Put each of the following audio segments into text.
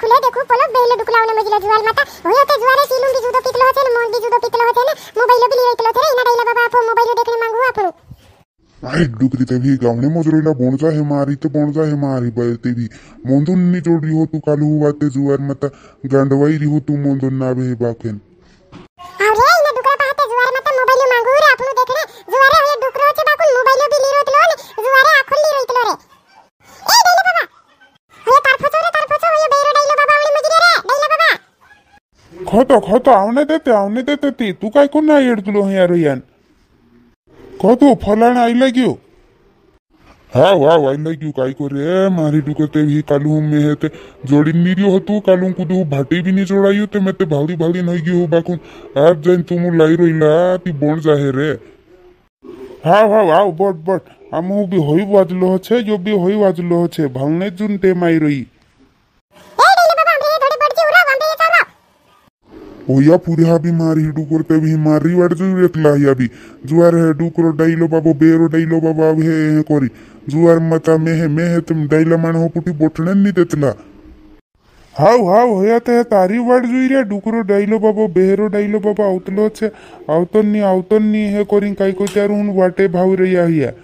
देखो देखो बोलो बेलो दुखलाओ ने मजला जुआर माता होयो ते जुआरे सीलुं भी जुदो पितलो होते ने मोन भी जुदो पितलो होते ने मोबाइल भी लियो इतलो थे रे इना डाइला बाबा आपो मोबाइल देखने मांगू आपरो आई डुकरी तेवी गावणे मोजरेला बोणजा हे मारी ते बोणजा हे मारी बय तेवी मोंदुन नी जोड़ी हो तू कालू वाते जुआर माता गांडवाई री हो तू मोंदुन ना हे बाखेन खत আউনে দেতে আউনে দেতে তি তু কাই কোন না नाही দুলো ह्या रियान কত ফলান আই লাগিও হ্যাঁ ওয়া আই লাগিও কাই করে মারি ডুকতে ভি কালু মে হেতে জোড়িন নিরিও হতু কালু কুদু ভাটি বিনি নি জোড়াইও তে মেতে ভালি ভালি নই গিও বাকু আর জেন তুমু লাই রইলা তি বন যাহে রে হ্যাঁ হ্যাঁ ওয়া বট বট আমু বি হই বাজলো হছে জো বি হই বাজলো হছে ভালনে জুন টেম মাই রই ओया पुरी हा भी मारी हिडू करते भी मारी वाट जो एकला या भी जुआर है डूकरो डाइलो बाबो बेरो डाइलो बाबा अब हे हे कोरी जुआर मता में है मैं है तुम डाइला मान हो पुटी बोटने नहीं देतला હાવ હાવ હયા તે તારી વાડ જોઈ રહ્યા ડુકરો ડાયલો બાબો બહેરો ડાયલો બાબો આવતલો છે આવતનની આવતનની હે કરીને કાંઈ કોઈ ત્યારે હું વાટે ભાવ રહ્યા હૈયા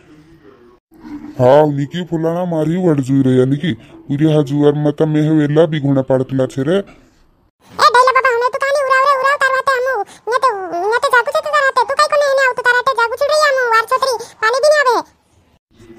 હાવ નિકી ફુલાણા મારી વાડ જોઈ રહ્યા નિકી ઉરી હા જુવારમાં તમે હવે એલા બી ઘણા પાડતલા છે રે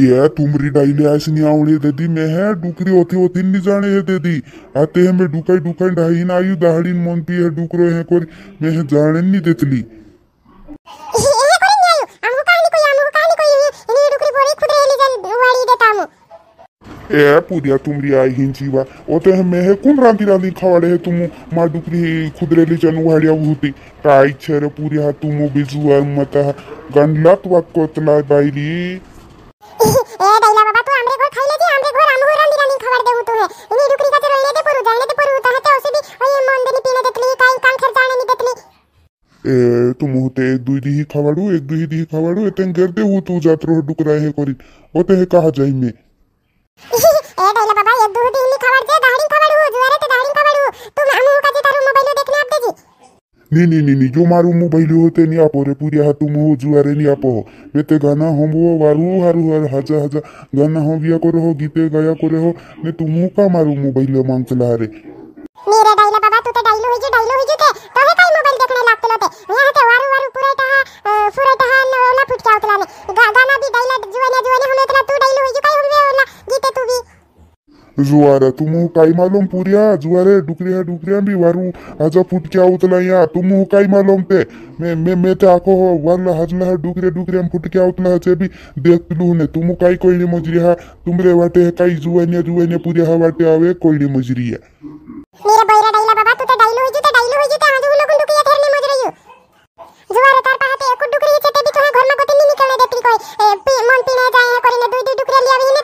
ये तुम रिडाई डाइले आई सी आवणी दीदी मैं है डुकरी होती होती नहीं जाने है दीदी आते हैं मैं डुकाई डुकाई ढाई ना आयु दहाड़ी मन पी है डुकरो है कोई मैं है जाने नहीं देतली ए पूरिया तुम रिया हिं जीवा ओ तो है मैं है कौन रांधी रांधी खवाड़े है तुम मा डुकरी खुदरेली चनु वाड़िया होती ताई छेरे पूरी हा तुम बिजुआ मत गंडलात वाक कोतला बाईली খাইলে যে আমরে ঘর আমগো রান্দি রান্দি খাবার দেউ তো হে ইনি ডুকরি কাছে রইলে দে পরু জানলে দে পরু তাহতে ওসেদি ওই মন্দনি পিনে দেতলি কাই কান খর জানে নি দেতলি এ তুম হতে দুই দিহি খাবাড়ু এক দুই দিহি খাবাড়ু এতেন গের দে তু যাত্র ডুকরা হে করি ওতে হে কাহা যাই মে এ দাইলা বাবা এক দুই দিহি খাবার দে দাহড়ি খাবাড়ু জুয়ারে তে দাহড়ি খাবাড়ু তুম আমগো কাছে তারু ನೀನಿ ಮಾರು ಮೊಬೈಲ್ ಹೋತೆ ನೀ ಆಪೋರೆ ಪೂರಿ ಹಾತು ಮುಹು ಜುವಾರೆ ನೀ ಆಪೋ ಬೇತೆ ಗಾನ ಹಂಬುವ ವಾರು ಹಾರು ಹಾರು ಹಾಜಾ ಹಾಜಾ ಗಾನ ಹಂಬಿಯಾ ಕೊರೆ ಹೋ ಗೀತೆ ಗಾಯಾ ಕೊರೆ ಹೋ ನೆ ತು ಮು ಕಾ ಮಾರು ಮೊಬೈಲ್ ಮಾಂಗ್ ಚಲಾ ಹಾರೆ मेरा डाइला बाबा तू तो डाइलो हिजे डाइलो हिजे ते तो हे पाई मोबाइल देखने लागते लोते यहाँ ते वारू वारू पूरा टहा पूरा टहा नवला फुटक्या उतला ने गाना जुआरा तुम काय मालूम पुरिया जुवारे डुकरिया डुकरिया भी वारू आजा फुट क्या उतला यहाँ तुम काय मालूम मैं मैं मैं आको हो है डुकरे फुट क्या उतला है भी देख लू ने कोई मजरी वाटे है पुरिया वाटे आवे कोई मजरी है मेरा डाइला बाबा तू डाइलो डाइलो मजरी तार एक डुकरी भी तो घर में गोते नहीं निकलने देती कोई मन पीने जाए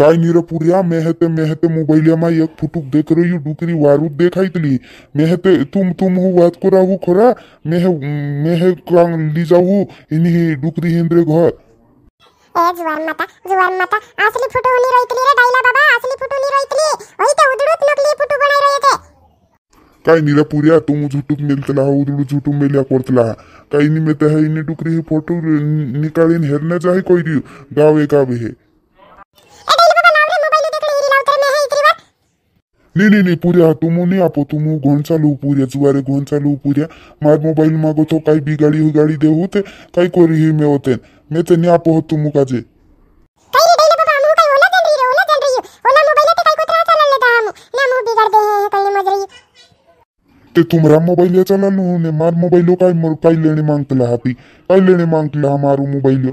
काय निर पुर्या मेहते मेहते मोबाईल्यामा एक फुटूक देख रही डुकरी वारूत देखायतली मेहते तुम तुम हु वात कराहू खरा मेह मेह कांग ली जाऊ इन डुकरी हिंद्रे घर ए जुवान माता जुवान माता असली फुटू नी रोइतली रे दाईला बाबा असली फुटू नी रोइतली ओई ते तो उदडूत नकली फुटू बनाई रहे थे काय निरा तुम झुटूक मिलतला हो उदडू झुटूक मिल्या करतला काही निमित्त है इनी डुकरी फोटो निकालीन हेरना जाही कोई गावे गावे है नहीं नहीं नाही पुऱ्या तुमू नहीं आपो तुम घोण चालू पुऱ्या जुआरे घोण चालू पुऱ्या मार मोबाइल मांगो तो कई बिगाडी हुई गाड़ी दे होते कई को रही मे होते मैं तो नहीं आपो तुम तुमू काजे ते तुमरा मोबाइल चला नु ने मार मोबाइल का मोर काय लेने मांगतला हापी काय लेने मांगतला हमारू मोबाइल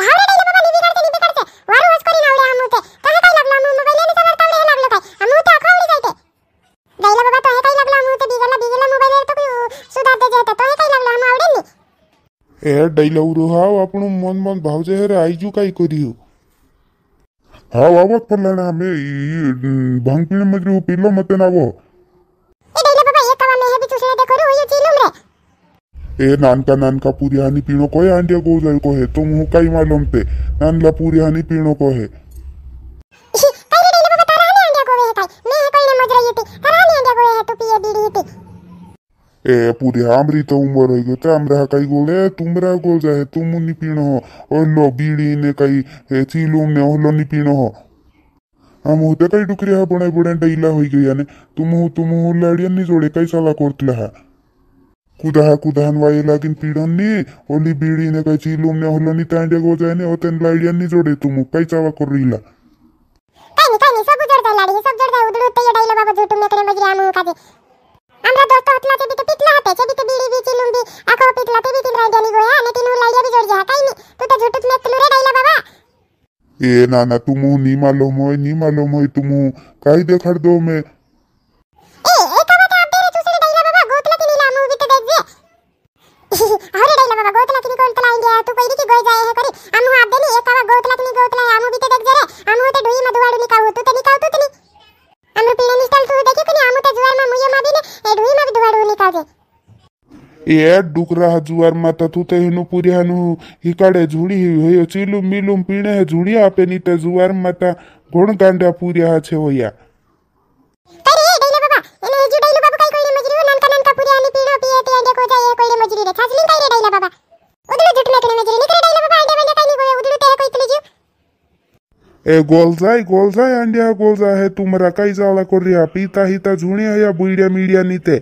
એ ડઈલવરું હાવ આપણું મન મન ભાવજે હેરે આઈજુ કાંઈ કર્યું હાવ આવત ફલાણા અમે ભાંગ પીણે મજરી પીલો મતે નાવો એ નાનકા નાનકા પૂરી હાની પીણો કોહે આંડિયા ગોજાઈ કોહે તો હું કાંઈ માલુમ તે નાનલા પૂરી હાની પીણો કોહે ए पूरी हामरी तो उम्र हो गई तो हमरा कई गोल है तुम रहा गोल जाए तुम नहीं पीना हो और लो बीड़ी ने कई चीलूम ने ओहलो नहीं पीना हो हम होते कई डुकरिया बड़े बड़े डैला हो गई यानी तुम हो तुम हो लड़िया नहीं जोड़े कई साला कोर्तला है कुदाह कुदाहन वाई लेकिन पीड़न नहीं ओली बीड़ी ने कई चीलूम ने ओहलो नहीं तैंडे गो जाए ने ओतन लड़िया नहीं जोड़े तुम कई चावा कर रहीला कई नहीं कई नहीं सब जोड़ता है लाड़ी सब जोड़ता है उधर उठते ये डैला बाबा जो तुमने करे मजरे आमू का दे আমরা দোস্ত হতলাতে বিতে পিটলা হতে ছে বিতে বিড়ি বিচি লুম্বি আখো পিটলাতে বিতি রাই ডেলি গোয়া ने तीनू लाइया भी जोड़ जा काई नी तू तो झूठत में तुलू रे डाइला बाबा ए नाना तुम नी मालूम होय नी मालूम होय तुम काई देखड़ दो मैं ए एक बात आप तेरे चूसड़े डाइला बाबा गोतला की नीला मूवी तो देख जे अरे डाइला बाबा गोतला की कोल तला इंडिया तू कोई की गोई जाए है करी हम आप देनी एक बात गोतला की गोतला या मूवी तो देख जे रे हम तो ढोई मधुवाड़ू निकाऊ तू तो निकाऊ तू तनी हम पीने निस्टल तू देख એ ડુકરા જુવાર માતા તું તે હેનું પૂર્યાનું હિકાડે ઝૂડી હોયો ચીલું મીલું પીણે હે ઝૂડી આપે ની તે જુવાર માતા ઘોણ ગાંડા પૂર્યા છે હોયા ए गोलजाय गोलजाय अंड्या गोलजा है तुमरा काही जावला कोर्या पिता हिता झुण्या या बुईड्या मिड्या निते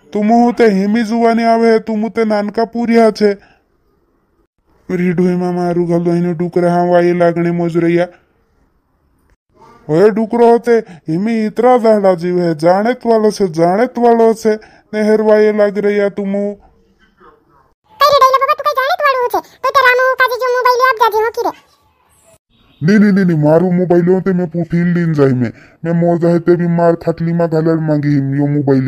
તુમો હોતે હેમી જુવાની આવે તુમો તે નાનકા પૂર્યા છે રીઢોઈમાં મારું ગલોઈનું ડુકરા હાવાએ લાગણી મોજરૈયા હવે ડુકરો હોતે હિમી ઇતરા દાડા જીવે જાણેત વાલો છે જાણેત વાલો છે ને હેરવાએ લાગ રહ્યા તુમો नहीं नहीं नहीं नहीं मारू मोबाइल होते मैं पूठी लीन जाई में मैं मोर जाए ते भी मार खटली में घलड़ मांगी हिम यो मोबाइल